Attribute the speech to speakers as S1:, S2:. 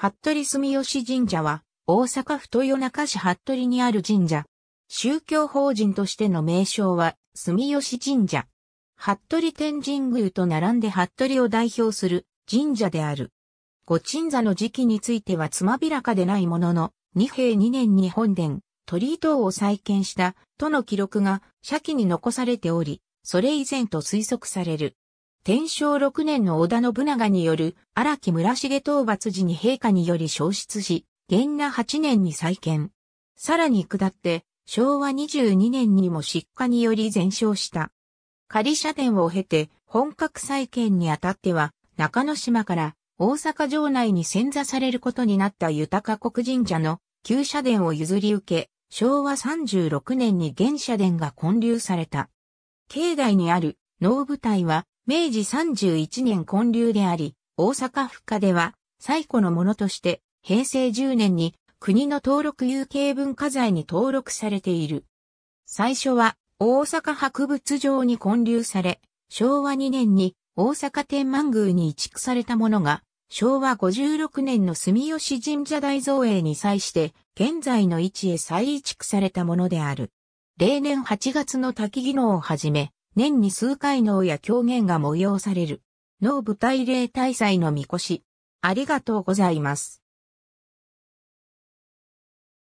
S1: 服部住吉神社は、大阪府豊中市服部にある神社。宗教法人としての名称は、住吉神社。服部天神宮と並んで服部を代表する神社である。御鎮座の時期についてはつまびらかでないものの、二平二年に本殿、鳥居等を再建した、との記録が、社記に残されており、それ以前と推測される。天正6年の織田信長による荒木村重討伐時に陛下により消失し、元那8年に再建。さらに下って、昭和22年にも失火により全焼した。仮社殿を経て、本格再建にあたっては、中之島から大阪城内に潜座されることになった豊か国神社の旧社殿を譲り受け、昭和36年に現社殿が建立された。境内にある能舞台は明治31年建立であり、大阪府下では最古のものとして、平成10年に国の登録有形文化財に登録されている。最初は大阪博物場に建立され、昭和2年に大阪天満宮に移築されたものが、昭和56年の住吉神社大造営に際して、現在の位置へ再移築されたものである。例年8月の滝技能をはじめ、年に数回能や狂言が催される。能舞台例大祭のみこし。ありがとうござい
S2: ます。